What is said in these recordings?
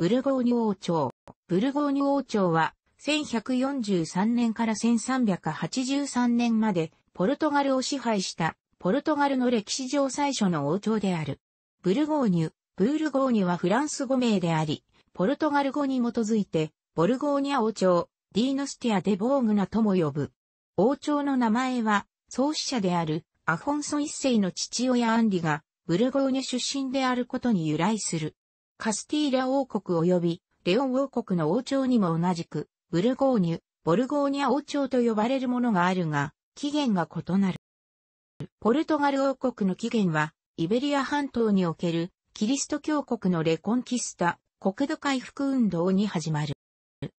ブルゴーニュ王朝。ブルゴーニュ王朝は、1143年から1383年まで、ポルトガルを支配した、ポルトガルの歴史上最初の王朝である。ブルゴーニュ、ブールゴーニュはフランス語名であり、ポルトガル語に基づいて、ボルゴーニャ王朝、ディーノスティア・デ・ボーグナとも呼ぶ。王朝の名前は、創始者である、アフォンソ一世の父親アンリが、ブルゴーニュ出身であることに由来する。カスティーラ王国及びレオン王国の王朝にも同じく、ブルゴーニュ、ボルゴーニャ王朝と呼ばれるものがあるが、起源が異なる。ポルトガル王国の起源は、イベリア半島におけるキリスト教国のレコンキスタ、国土回復運動に始まる。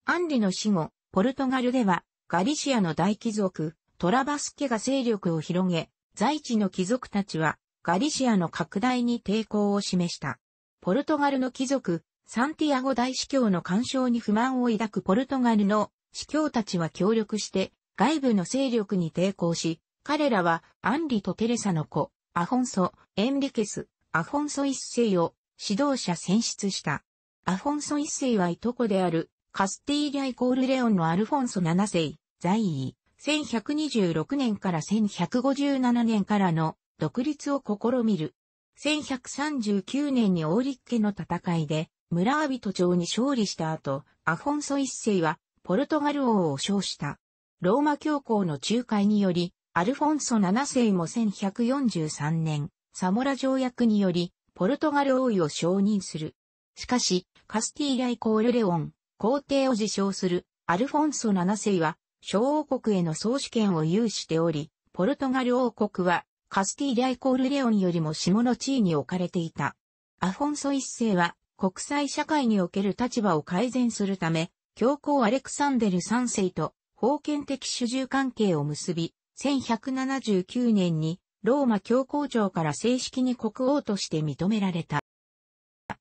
アンリの死後、ポルトガルでは、ガリシアの大貴族、トラバスケが勢力を広げ、在地の貴族たちは、ガリシアの拡大に抵抗を示した。ポルトガルの貴族、サンティアゴ大司教の干渉に不満を抱くポルトガルの司教たちは協力して外部の勢力に抵抗し、彼らはアンリとテレサの子、アフォンソ、エンリケス、アフォンソ一世を指導者選出した。アフォンソ一世はいとこであるカスティーリアイコールレオンのアルフォンソ七世、在位、1126年から1157年からの独立を試みる。1139年にオーリッケの戦いで、村アビトに勝利した後、アフォンソ一世は、ポルトガル王を称した。ローマ教皇の仲介により、アルフォンソ七世も1143年、サモラ条約により、ポルトガル王位を承認する。しかし、カスティーライコールレオン、皇帝を自称するアルフォンソ七世は、小王国への総主権を有しており、ポルトガル王国はカスティーリアイコールレオンよりも下の地位に置かれていた。アフォンソ一世は国際社会における立場を改善するため、教皇アレクサンデル三世と封建的主従関係を結び、1179年にローマ教皇庁から正式に国王として認められた。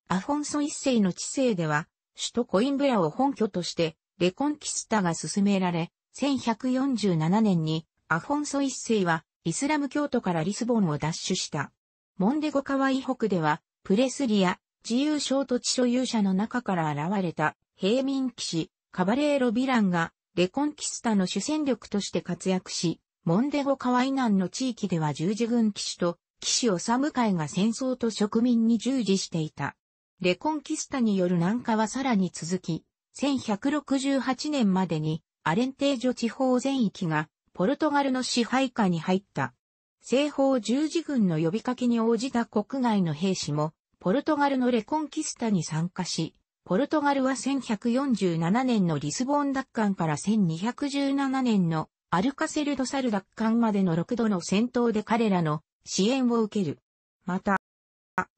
アフォンソ一世の治世では、首都コインブラを本拠として、レコンキスタが進められ、1147年にアフォンソ一世はイスラム教徒からリスボンを奪取した。モンデゴ川以北では、プレスリア、自由衝土地所有者の中から現れた平民騎士、カバレーロ・ビランが、レコンキスタの主戦力として活躍し、モンデゴ川以南の地域では十字軍騎士と騎士をカイが戦争と植民に従事していた。レコンキスタによる南下はさらに続き、1168年までにアレンテージョ地方全域がポルトガルの支配下に入った。西方十字軍の呼びかけに応じた国外の兵士も、ポルトガルのレコンキスタに参加し、ポルトガルは1147年のリスボン奪還から1217年のアルカセルドサル奪還までの6度の戦闘で彼らの支援を受ける。また、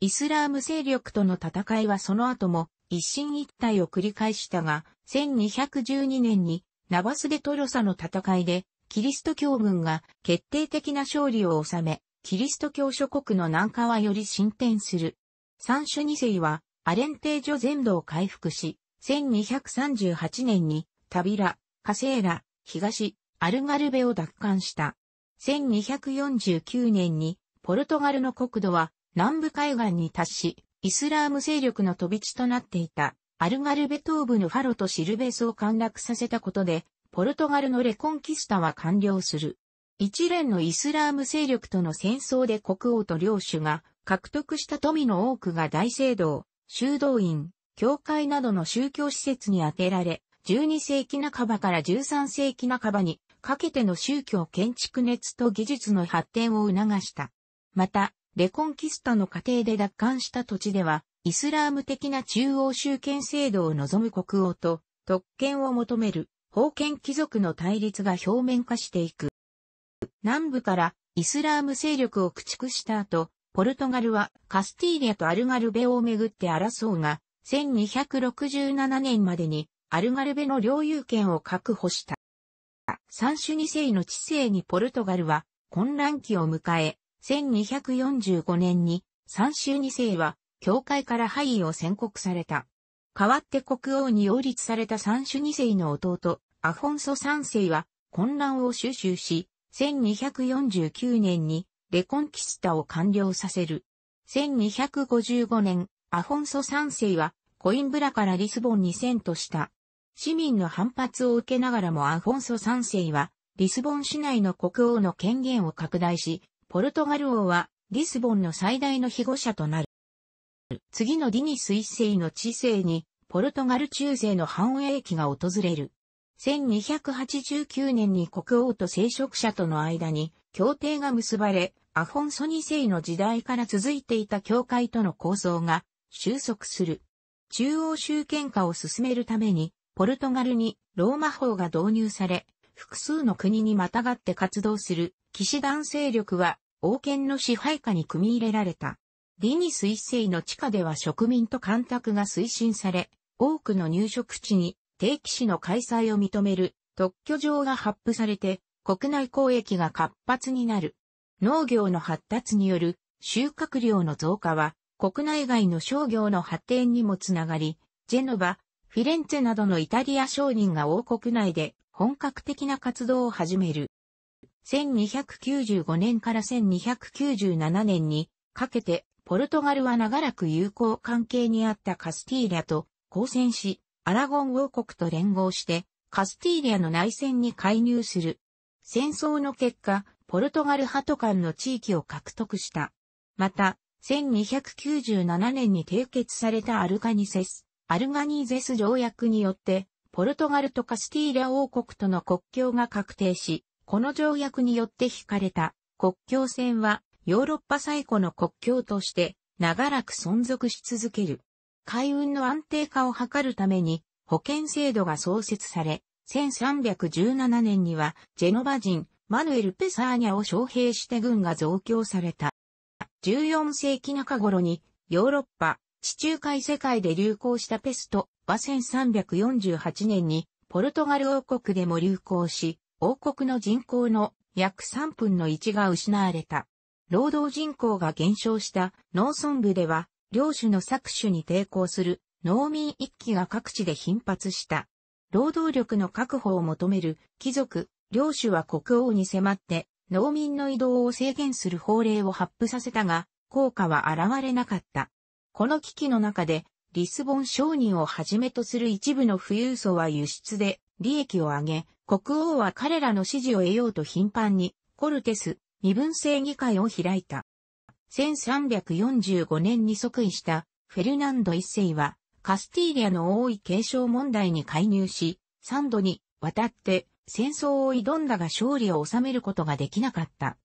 イスラーム勢力との戦いはその後も一進一退を繰り返したが、1212年にナバスデトロサの戦いでキリスト教軍が決定的な勝利を収め、キリスト教諸国の南下はより進展する。三種二世は、アレンテージョ全土を回復し、1238年に、タビラ、カセーラ、東、アルガルベを奪還した。1249年に、ポルトガルの国土は、南部海岸に達し、イスラーム勢力の飛び地となっていた、アルガルベ東部のファロとシルベスを陥落させたことで、ポルトガルのレコンキスタは完了する。一連のイスラーム勢力との戦争で国王と領主が獲得した富の多くが大聖堂、修道院、教会などの宗教施設に充てられ、12世紀半ばから13世紀半ばにかけての宗教建築熱と技術の発展を促した。また、レコンキスタの過程で奪還した土地では、イスラーム的な中央集権制度を望む国王と特権を求める封建貴族の対立が表面化していく。南部からイスラーム勢力を駆逐した後、ポルトガルはカスティーリアとアルガルベをめぐって争うが、1267年までにアルガルベの領有権を確保した。三種二世の治世にポルトガルは混乱期を迎え、1245年に三種二世は教会から廃位を宣告された。代わって国王に擁立された三種二世の弟、アフォンソ三世は混乱を収集し、1249年にレコンキスタを完了させる。1255年、アフォンソ三世はコインブラからリスボンに遷都した。市民の反発を受けながらもアフォンソ三世はリスボン市内の国王の権限を拡大し、ポルトガル王はリスボンの最大の庇護者となる。次のディニス一世の治世に、ポルトガル中世の繁栄期が訪れる。1289年に国王と聖職者との間に協定が結ばれ、アフォンソ2世の時代から続いていた教会との構想が収束する。中央集権化を進めるために、ポルトガルにローマ法が導入され、複数の国にまたがって活動する騎士団勢力は王権の支配下に組み入れられた。リニス一世の地下では植民と干拓が推進され、多くの入植地に定期市の開催を認める特許状が発布されて国内交易が活発になる。農業の発達による収穫量の増加は国内外の商業の発展にもつながり、ジェノバ、フィレンツェなどのイタリア商人が王国内で本格的な活動を始める。1295年から1297年にかけてポルトガルは長らく友好関係にあったカスティーリャと交戦し、アラゴン王国と連合して、カスティーリャの内戦に介入する。戦争の結果、ポルトガルハト間の地域を獲得した。また、1297年に締結されたアルガニセス、アルガニーゼス条約によって、ポルトガルとカスティーリャ王国との国境が確定し、この条約によって引かれた国境線はヨーロッパ最古の国境として長らく存続し続ける。海運の安定化を図るために保険制度が創設され、1317年にはジェノバ人マヌエル・ペサーニャを招聘して軍が増強された。14世紀中頃にヨーロッパ、地中海世界で流行したペストは1348年にポルトガル王国でも流行し、王国の人口の約3分の1が失われた。労働人口が減少した農村部では、領主の搾取に抵抗する農民一揆が各地で頻発した。労働力の確保を求める貴族、領主は国王に迫って農民の移動を制限する法令を発布させたが、効果は現れなかった。この危機の中で、リスボン商人をはじめとする一部の富裕層は輸出で利益を上げ、国王は彼らの支持を得ようと頻繁に、コルテス、身分制議会を開いた。1345年に即位したフェルナンド一世は、カスティーリアの王位継承問題に介入し、三度にわたって戦争を挑んだが勝利を収めることができなかった。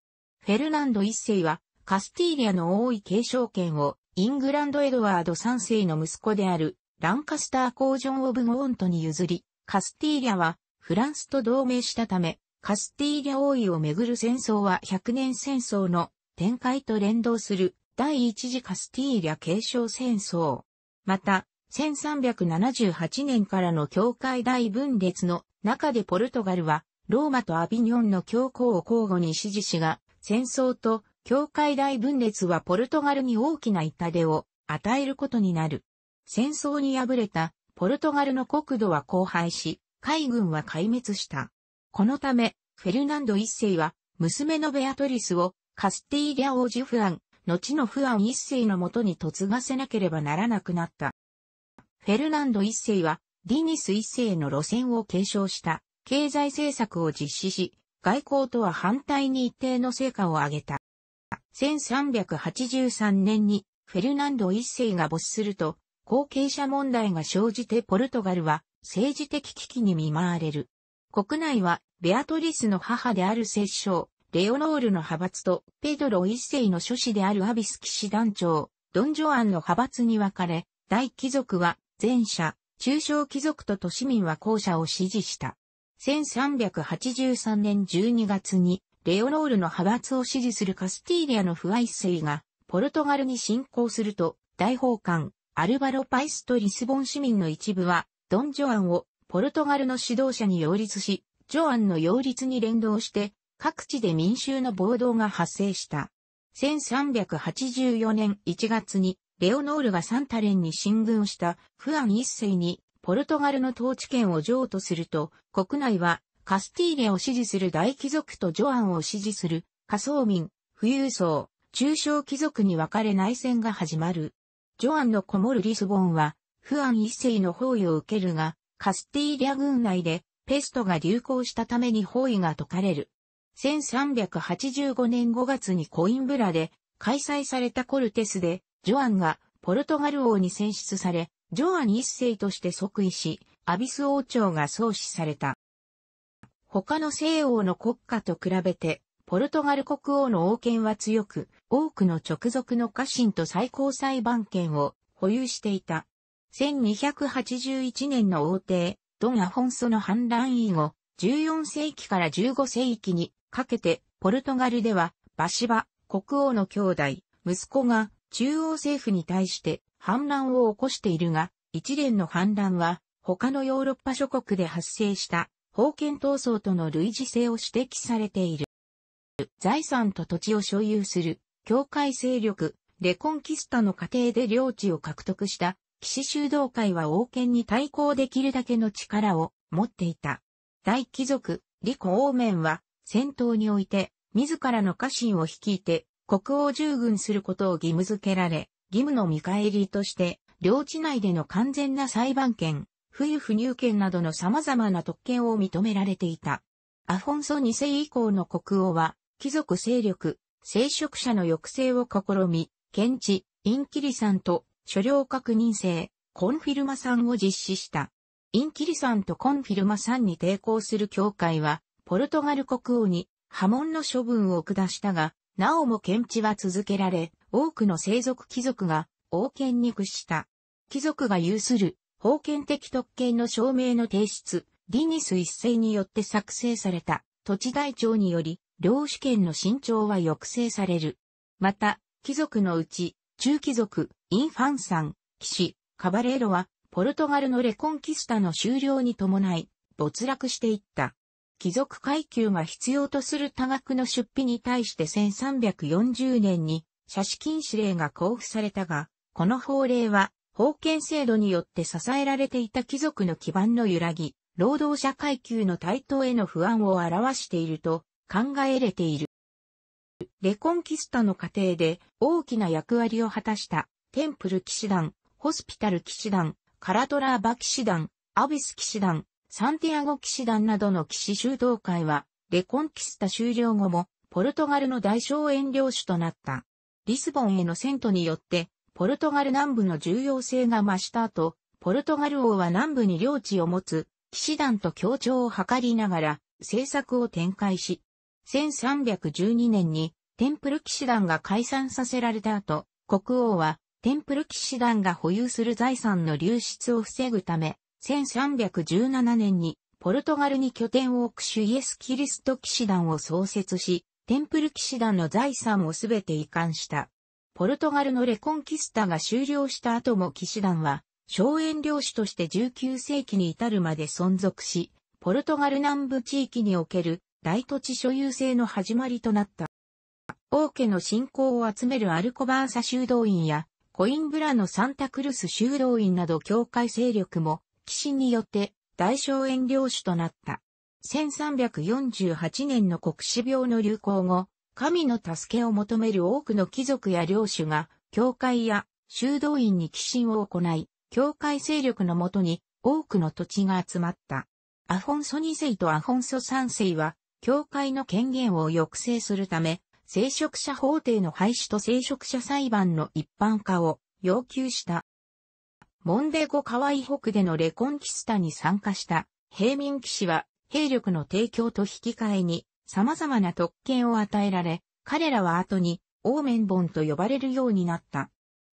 フェルナンド一世は、カスティーリアの王位継承権をイングランドエドワード三世の息子であるランカスターコージョン・オブ・ゴーントに譲り、カスティーリアはフランスと同盟したため、カスティーリャ王位をめぐる戦争は100年戦争の展開と連動する第一次カスティーリャ継承戦争。また、1378年からの教会大分裂の中でポルトガルはローマとアビニョンの教皇を交互に支持しが、戦争と教会大分裂はポルトガルに大きな痛手を与えることになる。戦争に敗れたポルトガルの国土は荒廃し、海軍は壊滅した。このため、フェルナンド一世は、娘のベアトリスを、カスティーリア王子フアン、後のフアン一世のもとに嫁がせなければならなくなった。フェルナンド一世は、ディニス一世の路線を継承した、経済政策を実施し、外交とは反対に一定の成果を上げた。1383年にフェルナンド一世が没すると、後継者問題が生じてポルトガルは政治的危機に見舞われる。国内は、ベアトリスの母である摂政、レオノールの派閥と、ペドロ一世の諸子であるアビス騎士団長、ドン・ジョアンの派閥に分かれ、大貴族は、前者、中小貴族と都市民は後者を支持した。1383年12月に、レオノールの派閥を支持するカスティーリアの不愛世が、ポルトガルに侵攻すると、大法官、アルバロ・パイスとリスボン市民の一部は、ドン・ジョアンをポルトガルの指導者に擁立し、ジョアンの擁立に連動して、各地で民衆の暴動が発生した。1384年1月に、レオノールがサンタレンに進軍したフアン一世に、ポルトガルの統治権を譲渡すると、国内はカスティーレを支持する大貴族とジョアンを支持する仮想民、富裕層、中小貴族に分かれ内戦が始まる。ジョアンのこもるリスボンは、フアン一世の包囲を受けるが、カスティーリャ軍内でペストが流行したために包囲が解かれる。1385年5月にコインブラで開催されたコルテスで、ジョアンがポルトガル王に選出され、ジョアン一世として即位し、アビス王朝が創始された。他の西欧の国家と比べて、ポルトガル国王の王権は強く、多くの直属の家臣と最高裁判権を保有していた。1281年の王帝、ドン・アフォンソの反乱以後、14世紀から15世紀にかけて、ポルトガルでは、バシバ、国王の兄弟、息子が中央政府に対して反乱を起こしているが、一連の反乱は、他のヨーロッパ諸国で発生した、封建闘争との類似性を指摘されている。財産と土地を所有する、教会勢力、レコンキスタの過程で領地を獲得した騎士修道会は王権に対抗できるだけの力を持っていた。大貴族、リコ・王面は、戦闘において、自らの家臣を率いて、国王従軍することを義務付けられ、義務の見返りとして、領地内での完全な裁判権、冬不入権などの様々な特権を認められていた。アフォンソ2世以降の国王は、貴族勢力、聖職者の抑制を試み、検知、インキリさんと所領確認制、コンフィルマさんを実施した。インキリさんとコンフィルマさんに抵抗する教会は、ポルトガル国王に波紋の処分を下したが、なおも検知は続けられ、多くの生族貴族が王権に屈した。貴族が有する封建的特権の証明の提出、ディニス一世によって作成された土地台帳により、領主権の伸長は抑制される。また、貴族のうち、中貴族、インファンサン、騎士、カバレーロは、ポルトガルのレコンキスタの終了に伴い、没落していった。貴族階級が必要とする多額の出費に対して1340年に、写資禁止令が交付されたが、この法令は、封建制度によって支えられていた貴族の基盤の揺らぎ、労働者階級の台頭への不安を表していると考えれている。レコンキスタの過程で大きな役割を果たしたテンプル騎士団、ホスピタル騎士団、カラトラーバ騎士団、アビス騎士団、サンティアゴ騎士団などの騎士修道会は、レコンキスタ終了後も、ポルトガルの大荘遠領主となった。リスボンへの遷都によって、ポルトガル南部の重要性が増した後、ポルトガル王は南部に領地を持つ、騎士団と協調を図りながら、政策を展開し、1312年にテンプル騎士団が解散させられた後、国王はテンプル騎士団が保有する財産の流出を防ぐため、1317年にポルトガルに拠点を置くシュイエス・キリスト騎士団を創設し、テンプル騎士団の財産をすべて移管した。ポルトガルのレコンキスタが終了した後も騎士団は、荘園領主として19世紀に至るまで存続し、ポルトガル南部地域における大土地所有制の始まりとなった。王家の信仰を集めるアルコバーサ修道院や、コインブラのサンタクルス修道院など教会勢力も、騎士によって大小園領主となった。1348年の国死病の流行後、神の助けを求める多くの貴族や領主が、教会や修道院に寄進を行い、教会勢力のもとに多くの土地が集まった。アフォンソ2世とアフォンソ3世は、教会の権限を抑制するため、聖職者法廷の廃止と聖職者裁判の一般化を要求した。モンデゴ河以北でのレコンキスタに参加した平民騎士は兵力の提供と引き換えに様々な特権を与えられ、彼らは後にオーメンボンと呼ばれるようになった。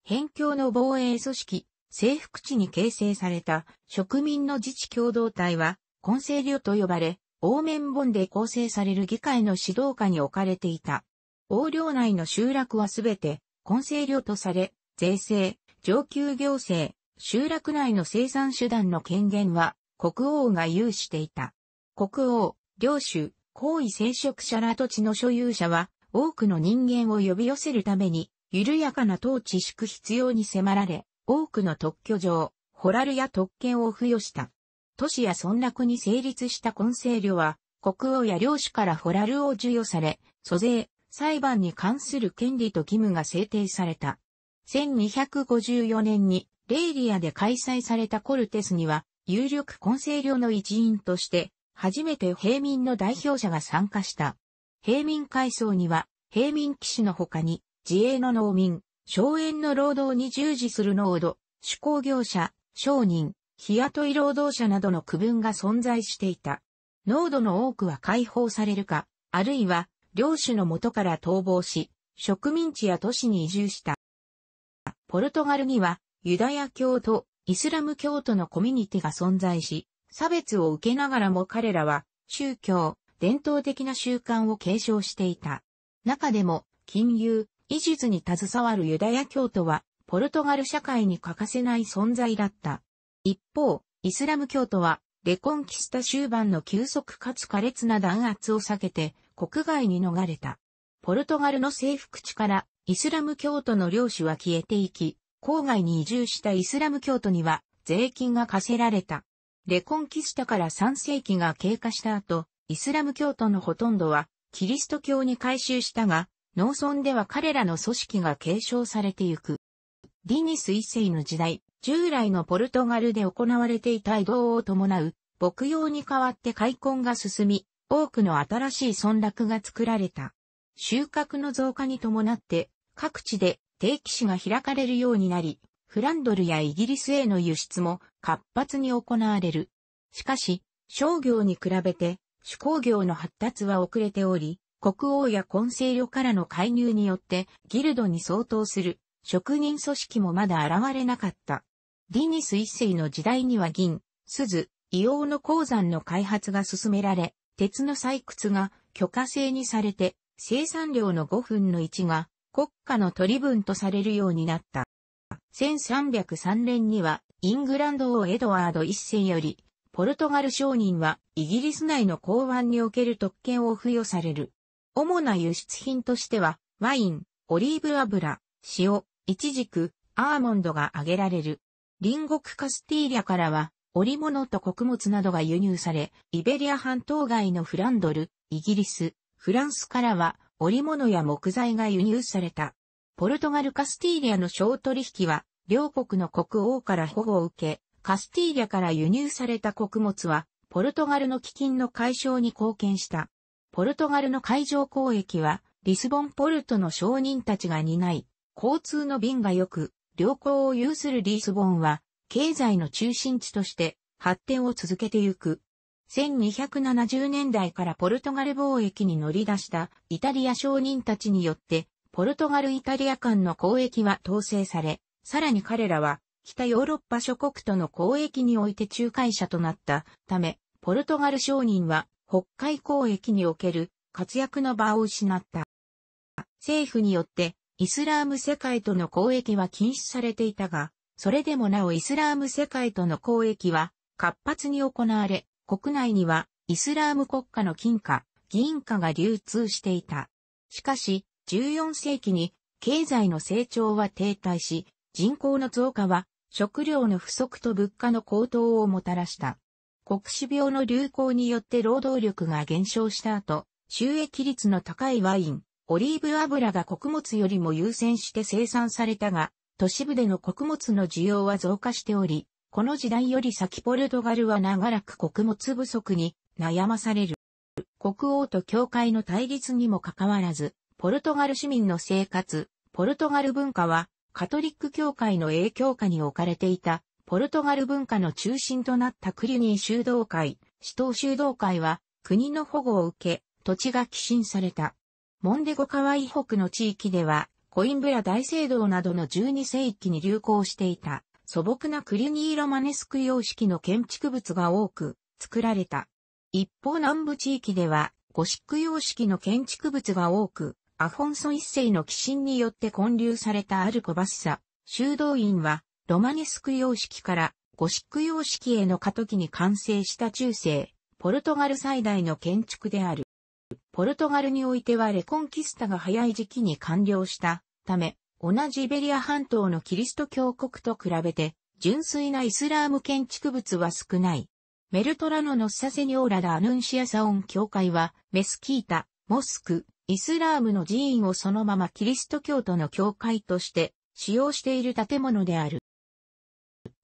辺境の防衛組織、征服地に形成された植民の自治共同体は、根性領と呼ばれ、オーメンボンで構成される議会の指導下に置かれていた。横領内の集落はすべて、根性領とされ、税制、上級行政、集落内の生産手段の権限は、国王が有していた。国王、領主、皇位聖職者ら土地の所有者は、多くの人間を呼び寄せるために、緩やかな統治し必要に迫られ、多くの特許状、ホラルや特権を付与した。都市や村落に成立した根性領は、国王や領主からホラルを授与され、租税、裁判に関する権利と義務が制定された。1254年にレイリアで開催されたコルテスには、有力混成領の一員として、初めて平民の代表者が参加した。平民階層には、平民騎士の他に、自営の農民、荘園の労働に従事する農土、手工業者、商人、日雇い労働者などの区分が存在していた。濃度の多くは解放されるか、あるいは領主の元から逃亡し、植民地や都市に移住した。ポルトガルには、ユダヤ教とイスラム教徒のコミュニティが存在し、差別を受けながらも彼らは、宗教、伝統的な習慣を継承していた。中でも、金融、医術に携わるユダヤ教徒は、ポルトガル社会に欠かせない存在だった。一方、イスラム教徒は、レコンキスタ終盤の急速かつ苛烈な弾圧を避けて、国外に逃れた。ポルトガルの征服地からイスラム教徒の領主は消えていき、郊外に移住したイスラム教徒には税金が課せられた。レコンキスタから3世紀が経過した後、イスラム教徒のほとんどはキリスト教に改宗したが、農村では彼らの組織が継承されてゆく。ディニス一世の時代、従来のポルトガルで行われていた移動を伴う、牧羊に代わって開墾が進み、多くの新しい村落が作られた。収穫の増加に伴って、各地で定期市が開かれるようになり、フランドルやイギリスへの輸出も活発に行われる。しかし、商業に比べて、手工業の発達は遅れており、国王や混成旅からの介入によって、ギルドに相当する職人組織もまだ現れなかった。ディニス一世の時代には銀、鈴、硫黄の鉱山の開発が進められ、鉄の採掘が許可制にされて、生産量の5分の1が国家の取り分とされるようになった。1303年には、イングランド王エドワード一世より、ポルトガル商人はイギリス内の港湾における特権を付与される。主な輸出品としては、ワイン、オリーブ油、塩、イチジク、アーモンドが挙げられる。隣国カスティーリャからは、織物と穀物などが輸入され、イベリア半島外のフランドル、イギリス、フランスからは織物や木材が輸入された。ポルトガル・カスティーリアの商取引は、両国の国王から保護を受け、カスティーリアから輸入された穀物は、ポルトガルの基金の解消に貢献した。ポルトガルの海上交易は、リスボンポルトの商人たちが担い、交通の便が良く、良好を有するリスボンは、経済の中心地として発展を続けてゆく。1270年代からポルトガル貿易に乗り出したイタリア商人たちによって、ポルトガル・イタリア間の交易は統制され、さらに彼らは北ヨーロッパ諸国との交易において仲介者となったため、ポルトガル商人は北海交易における活躍の場を失った。政府によってイスラーム世界との交易は禁止されていたが、それでもなおイスラーム世界との交易は活発に行われ、国内にはイスラーム国家の金貨、銀貨が流通していた。しかし、14世紀に経済の成長は停滞し、人口の増加は食料の不足と物価の高騰をもたらした。国死病の流行によって労働力が減少した後、収益率の高いワイン、オリーブ油が穀物よりも優先して生産されたが、都市部での穀物の需要は増加しており、この時代より先ポルトガルは長らく穀物不足に悩まされる。国王と教会の対立にもかかわらず、ポルトガル市民の生活、ポルトガル文化は、カトリック教会の影響下に置かれていた、ポルトガル文化の中心となったクリュニー修道会、死闘修道会は、国の保護を受け、土地が寄進された。モンデゴ川以北の地域では、コインブラ大聖堂などの12世紀に流行していた素朴なクリュニーロマネスク様式の建築物が多く作られた。一方南部地域ではゴシック様式の建築物が多く、アフォンソ一世の寄進によって建立されたアルコバッサ、修道院はロマネスク様式からゴシック様式への過渡期に完成した中世、ポルトガル最大の建築である。ポルトガルにおいてはレコンキスタが早い時期に完了したため、同じイベリア半島のキリスト教国と比べて、純粋なイスラーム建築物は少ない。メルトラノのサセニオーラダ・アヌンシアサオン教会は、メスキータ、モスク、イスラームの寺院をそのままキリスト教徒の教会として使用している建物である。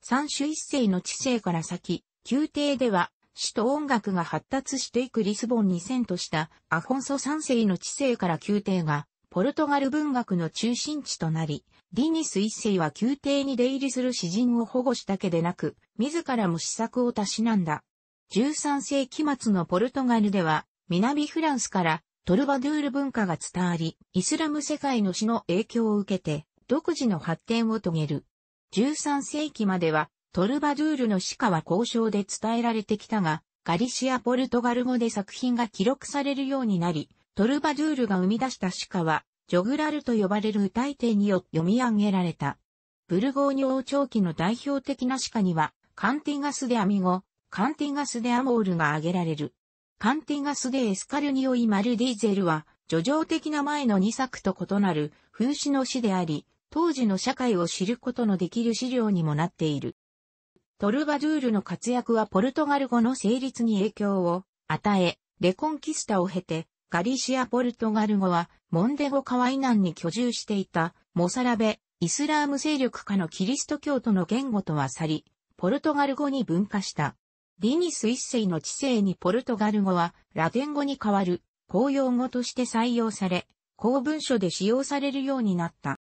三種一世の知性から先、宮廷では首都音楽が発達していくリスボンに遷都したアフォンソ3世の治世から宮廷が、ポルトガル文学の中心地となり、ディニス一世は宮廷に出入りする詩人を保護したけでなく、自らも施策をたしなんだ。13世紀末のポルトガルでは、南フランスからトルバドゥール文化が伝わり、イスラム世界の詩の影響を受けて、独自の発展を遂げる。13世紀までは、トルバドゥールの死化は交渉で伝えられてきたが、ガリシア・ポルトガル語で作品が記録されるようになり、トルバドゥールが生み出した死化は、ジョグラルと呼ばれる歌い手によって読み上げられた。ブルゴーニュ王朝期の代表的な死化には、カンティガス・デ・アミゴ、カンティガス・デ・アモールが挙げられる。カンティガス・デ・エスカルニオイ・マルディゼルは、叙情的な前の2作と異なる風刺の詩であり、当時の社会を知ることのできる資料にもなっている。トルバドゥールの活躍はポルトガル語の成立に影響を与え、レコンキスタを経て、ガリシア・ポルトガル語は、モンデゴカワイナンに居住していた、モサラベ、イスラーム勢力下のキリスト教徒の言語とは去り、ポルトガル語に分化した。ディニス一世の知性にポルトガル語は、ラテン語に代わる、公用語として採用され、公文書で使用されるようになった。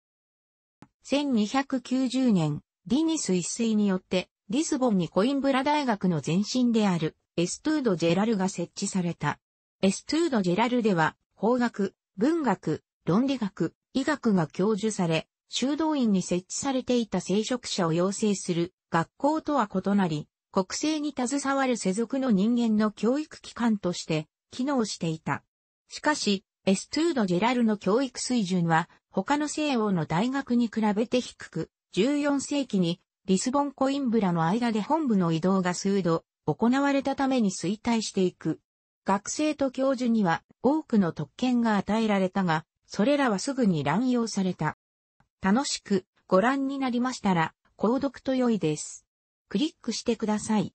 1290年、ディニス一世によって、リスボンにコインブラ大学の前身であるエストゥード・ジェラルが設置された。エストゥード・ジェラルでは法学、文学、論理学、医学が教授され、修道院に設置されていた聖職者を養成する学校とは異なり、国政に携わる世俗の人間の教育機関として機能していた。しかし、エストゥード・ジェラルの教育水準は他の西欧の大学に比べて低く、14世紀にリスボンコインブラの間で本部の移動が数度行われたために衰退していく。学生と教授には多くの特権が与えられたが、それらはすぐに乱用された。楽しくご覧になりましたら、購読と良いです。クリックしてください。